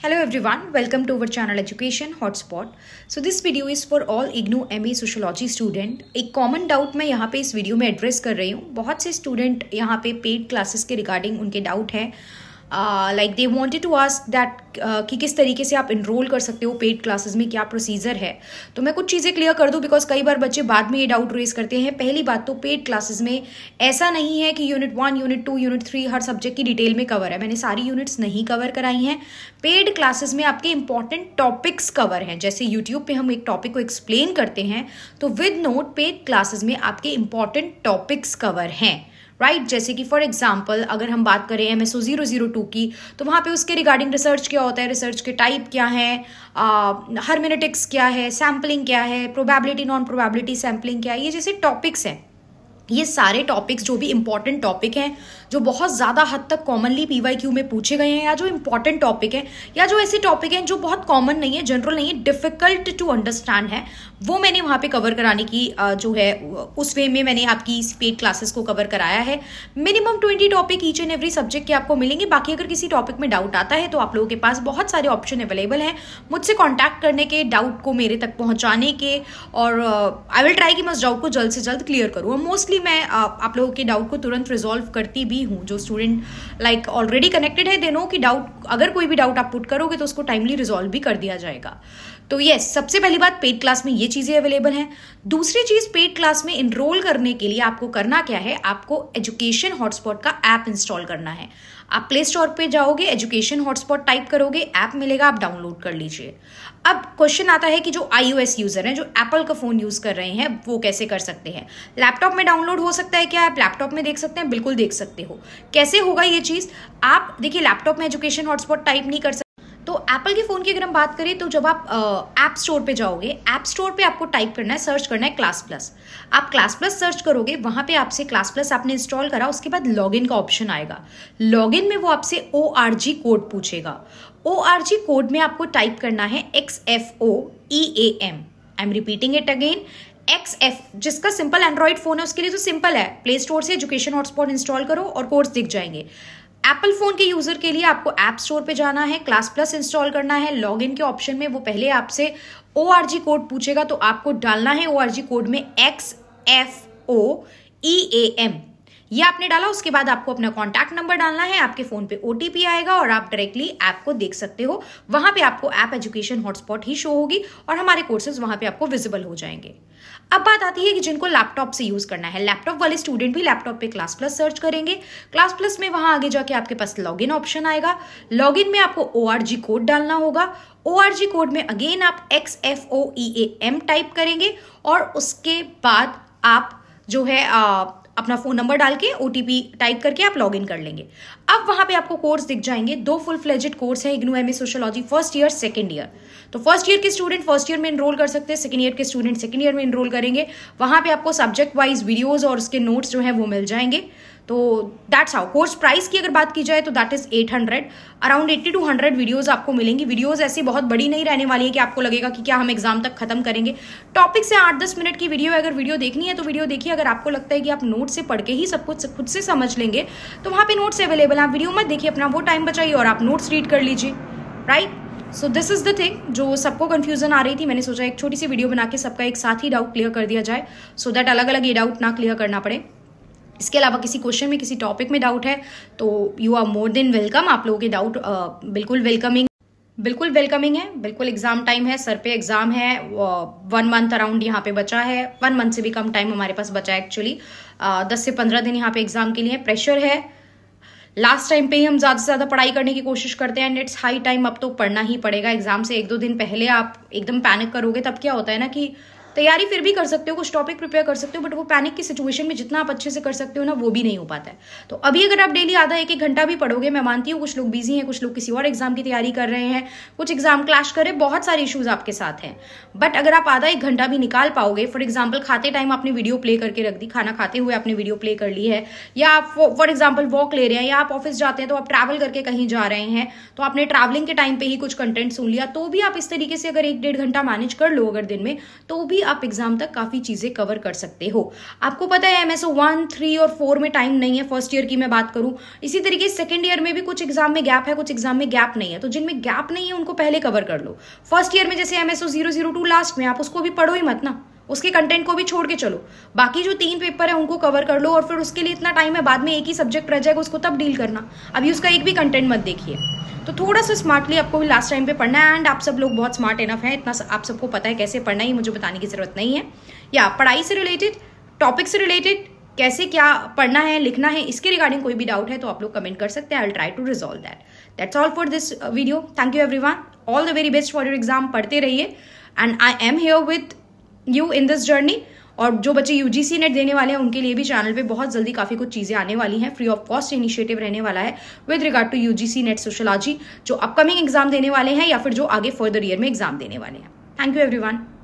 Hello everyone, welcome to our channel Education Hotspot. So this video is for all IGNU MA Sociology student. एक common doubt मैं यहाँ पे इस video में address कर रही हूँ बहुत से स्टूडेंट यहाँ पे पेड क्लासेस के रिगार्डिंग उनके डाउट है like they wanted to ask that कि किस तरीके से आप इनरोल कर सकते हो पेड क्लासेस में क्या प्रोसीजर है तो मैं कुछ चीज़ें क्लियर कर दूँ बिकॉज कई बार बच्चे बाद में ये डाउट रेज करते हैं पहली बात तो पेड क्लासेस में ऐसा नहीं है कि unit one unit two unit three हर सब्जेक्ट की डिटेल में कवर है मैंने सारी यूनिट्स नहीं कवर कराई हैं पेड क्लासेस में आपके इंपॉर्टेंट टॉपिक्स कवर हैं जैसे यूट्यूब पर हम एक टॉपिक को एक्सप्लेन करते हैं तो विद नोट पेड क्लासेस में आपके इंपॉर्टेंट टॉपिक्स कवर हैं राइट right? जैसे कि फॉर एग्जाम्पल अगर हम बात करें M S O zero zero two की तो वहाँ पे उसके रिगार्डिंग रिसर्च क्या होता है रिसर्च के टाइप क्या है हरमिनेटिक्स क्या है सैम्पलिंग क्या है प्रोबेबिलिटी नॉन प्रोबेबिलिटी सैम्पलिंग क्या है ये जैसे टॉपिक्स हैं ये सारे टॉपिक्स जो भी इंपॉर्टेंट टॉपिक हैं जो बहुत ज़्यादा हद तक कॉमनली क्यू में पूछे गए हैं या जो इंपॉर्टेंट टॉपिक हैं या जो ऐसे टॉपिक हैं जो बहुत कॉमन नहीं है जनरल नहीं है डिफिकल्ट टू अंडरस्टैंड है वो मैंने वहाँ पे कवर कराने की जो है उस वे में मैंने आपकी पेड क्लासेस को कवर कराया है minimum twenty topic each and every subject के आपको मिलेंगे बाकी अगर किसी टॉपिक में डाउट आता है तो आप लोगों के पास बहुत सारे ऑप्शन अवेलेबल हैं मुझसे कॉन्टैक्ट करने के डाउट को मेरे तक पहुँचाने के और आई विल ट्राई कि मैं उस डाउट को जल्द से जल्द क्लियर करूँ और मोस्टली ही मैं आप लोगों के डाउट को तुरंत रिजोल्व करती भी हूँ जो स्टूडेंट लाइक ऑलरेडी कनेक्टेड है दे नो कि डाउट अगर कोई भी डाउट आप पुट करोगे तो उसको टाइमली रिजॉल्व भी कर दिया जाएगा तो ये yes, सबसे पहली बात पेड क्लास में ये चीज़ें अवेलेबल हैं दूसरी चीज़ पेड क्लास में इनरोल करने के लिए आपको करना क्या है आपको एजुकेशन हॉटस्पॉट का ऐप इंस्टॉल करना है आप प्ले स्टोर पे जाओगे एजुकेशन हॉटस्पॉट टाइप करोगे ऐप मिलेगा आप डाउनलोड कर लीजिए अब क्वेश्चन आता है कि जो आई यूज़र हैं जो एप्पल का फ़ोन यूज़ कर रहे हैं वो कैसे कर सकते हैं लैपटॉप में डाउनलोड हो सकता है क्या आप लैपटॉप में देख सकते हैं बिल्कुल देख सकते हो कैसे होगा ये चीज़ आप देखिए लैपटॉप में एजुकेशन हॉटस्पॉट टाइप नहीं कर सकते तो एप्पल के फ़ोन की अगर हम बात करें तो जब आप ऐप स्टोर पे जाओगे ऐप स्टोर पे आपको टाइप करना है सर्च करना है क्लास प्लस आप क्लास प्लस सर्च करोगे वहां पे आपसे क्लास प्लस आपने इंस्टॉल करा उसके बाद लॉगिन का ऑप्शन आएगा लॉगिन में वो आपसे ओ आर जी कोड पूछेगा ओ आर जी कोड में आपको टाइप करना है X F O E A M I am repeating it again X F जिसका सिंपल एंड्रॉइड फ़ोन है उसके लिए तो सिंपल है प्ले स्टोर से एजुकेशन हॉटस्पॉट इंस्टॉल करो और कोर्स दिख जाएंगे एप्पल फ़ोन के यूज़र के लिए आपको ऐप स्टोर पे जाना है क्लास प्लस इंस्टॉल करना है इन के ऑप्शन में वो पहले आपसे ओ कोड पूछेगा तो आपको डालना है ओ कोड में X F O E A M ये आपने डाला उसके बाद आपको अपना कॉन्टैक्ट नंबर डालना है आपके फोन पे ओटीपी आएगा और आप डायरेक्टली ऐप को देख सकते हो वहां पे आपको ऐप एजुकेशन हॉटस्पॉट ही शो होगी और हमारे कोर्सेज वहां पे आपको विजिबल हो जाएंगे अब बात आती है कि जिनको लैपटॉप से यूज करना है लैपटॉप वाले स्टूडेंट भी लैपटॉप पे क्लास प्लस सर्च करेंगे क्लास प्लस में वहां आगे जाके आपके पास लॉग ऑप्शन आएगा लॉग में आपको ओ कोड डालना होगा ओ कोड में अगेन आप X F O E A M type करेंगे और उसके बाद आप जो है अपना फ़ोन नंबर डाल के ओ टाइप करके आप लॉग कर लेंगे अब वहां पे आपको कोर्स दिख जाएंगे दो फुल फ्लेजेड कोर्स है IGNOU M sociology first year second year तो फर्स्ट ईयर के स्टूडेंट फर्स्ट ईयर में इनरोल कर सकते हैं सेकेंड ईयर के स्टूडेंट सेकंड ईयर में इनरोल करेंगे वहां पे आपको सब्जेक्ट वाइज वीडियोज और उसके नोट्स जो है वो मिल जाएंगे तो दैट्स हाउ कोर्स प्राइस की अगर बात की जाए तो that is 800 around 80 to 100 videos आपको मिलेंगी वीडियोस ऐसी बहुत बड़ी नहीं रहने वाली है कि आपको लगेगा कि क्या हम एग्जाम तक खत्म करेंगे टॉपिक से आठ दस मिनट की वीडियो अगर वीडियो देखनी है तो वीडियो देखिए अगर आपको लगता है कि आप नोट से पढ़ के ही सब कुछ खुद से समझ लेंगे तो वहां पर नोट्स अवेलेबल पहले आप वीडियो में देखिए अपना वो टाइम बचाइए और आप नोट्स रीड कर लीजिए right so this is the thing जो सबको कन्फ्यूजन आ रही थी मैंने सोचा एक छोटी सी वीडियो बना के सबका एक साथ ही डाउट क्लियर कर दिया जाए सो so दैट अलग अलग ये डाउट ना क्लियर करना पड़े इसके अलावा किसी क्वेश्चन में किसी टॉपिक में डाउट है तो you are more than welcome आप लोगों के डाउट बिल्कुल वेलकमिंग बिल्कुल वेलकमिंग है बिल्कुल एग्जाम टाइम है सर पे एग्जाम है वन मंथ अराउंड यहाँ पे बचा है वन मंथ से भी कम टाइम हमारे पास बचा है एक्चुअली दस से पंद्रह दिन यहाँ पे एग्जाम के लिए प्रेशर है लास्ट टाइम पे ही हम ज़्यादा से ज़्यादा पढ़ाई करने की कोशिश करते हैं एंड इट्स हाई टाइम अब तो पढ़ना ही पड़ेगा एग्जाम से एक दो दिन पहले आप एकदम पैनिक करोगे तब क्या होता है ना कि तैयारी फिर भी कर सकते हो कुछ टॉपिक प्रिपेयर कर सकते हो बट वो पैनिक की सिचुएशन में जितना आप अच्छे से कर सकते हो ना वो भी नहीं हो पाता है तो अभी अगर आप डेली आधा एक एक घंटा भी पढ़ोगे मैं मानती हूँ कुछ लोग बिजी हैं कुछ लोग किसी और एग्जाम की तैयारी कर रहे हैं कुछ एग्जाम क्लैश कर रहे हैं बहुत सारे इशूज आपके साथ हैं बट अगर आप आधा एक घंटा भी निकाल पाओगे फॉर एग्जाम्पल खाते टाइम आपने वीडियो प्ले करके रख दी खाना खाते हुए आपने वीडियो प्ले कर ली है या आप फॉर एग्जाम्पल वॉक ले रहे हैं या आप ऑफिस जाते हैं तो आप ट्रैवल करके कहीं जा रहे हैं तो आपने ट्रैवलिंग के टाइम पे ही कुछ कंटेंट सुन लिया तो भी आप इस तरीके से अगर एक डेढ़ घंटा मैनेज कर लो अगर दिन में तो भी आप एग्जाम तक काफ़ी चीज़ें कवर कर सकते हो आपको पता है एमएसओ वन थ्री और फोर में टाइम नहीं है फर्स्ट ईयर की मैं बात करूं इसी तरीके सेकेंड ईयर में भी कुछ एग्जाम में गैप है कुछ एग्जाम में गैप नहीं है तो जिनमें गैप नहीं है उनको पहले कवर कर लो फर्स्ट ईयर में जैसे MSO zero zero two last में आप उसको भी पढ़ो ही मत ना उसके कंटेंट को भी छोड़ के चलो बाकी जो तीन पेपर है उनको कवर कर लो और फिर उसके लिए इतना टाइम है बाद में एक ही सब्जेक्ट रह जाएगा उसको तब डील करना अभी उसका एक भी कंटेंट मत देखिए तो थोड़ा सा स्मार्टली आपको भी लास्ट टाइम पे पढ़ना है एंड आप सब लोग बहुत स्मार्ट इनफ हैं इतना आप सबको पता है कैसे पढ़ना है मुझे बताने की ज़रूरत नहीं है या पढ़ाई से रिलेटेड टॉपिक से रिलेटेड कैसे क्या पढ़ना है लिखना है इसके रिगार्डिंग कोई भी डाउट है तो आप लोग कमेंट कर सकते हैं I try to resolve that that's all for this video thank you every all the very best for your exam पढ़ते रहिए and I am here with you in this journey और जो बच्चे यूजीसी नेट देने वाले हैं उनके लिए भी चैनल पे बहुत जल्दी काफ़ी कुछ चीज़ें आने वाली हैं फ्री ऑफ कॉस्ट इनिशिएटिव रहने वाला है with regard to UGC NET sociology जो अपकमिंग एग्जाम देने वाले हैं या फिर जो आगे फर्दर ईयर में एग्जाम देने वाले हैं थैंक यू एवरीवन